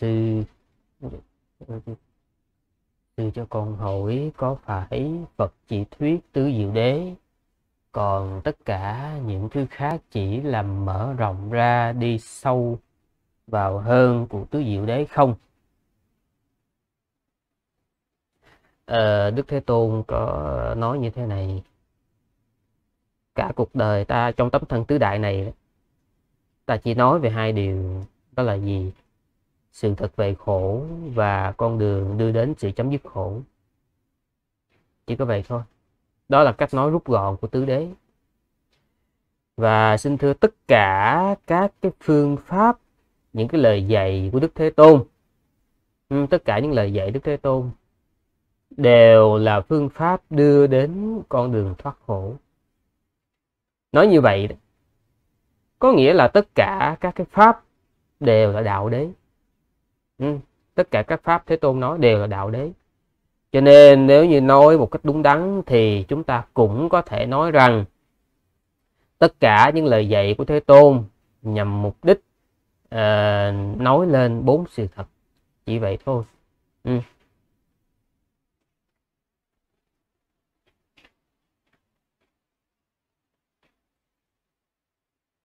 sư sư cho con hỏi có phải phật chỉ thuyết tứ diệu đế còn tất cả những thứ khác chỉ làm mở rộng ra đi sâu vào hơn của tứ diệu đế không à, đức thế tôn có nói như thế này cả cuộc đời ta trong tấm thân tứ đại này ta chỉ nói về hai điều đó là gì sự thật về khổ và con đường đưa đến sự chấm dứt khổ chỉ có vậy thôi đó là cách nói rút gọn của tứ đế và xin thưa tất cả các cái phương pháp những cái lời dạy của đức thế tôn ừ, tất cả những lời dạy đức thế tôn đều là phương pháp đưa đến con đường thoát khổ nói như vậy có nghĩa là tất cả các cái pháp đều là đạo đấy. Ừ. tất cả các pháp thế tôn nói đều là đạo đế cho nên nếu như nói một cách đúng đắn thì chúng ta cũng có thể nói rằng tất cả những lời dạy của thế tôn nhằm mục đích uh, nói lên bốn sự thật chỉ vậy thôi ừ.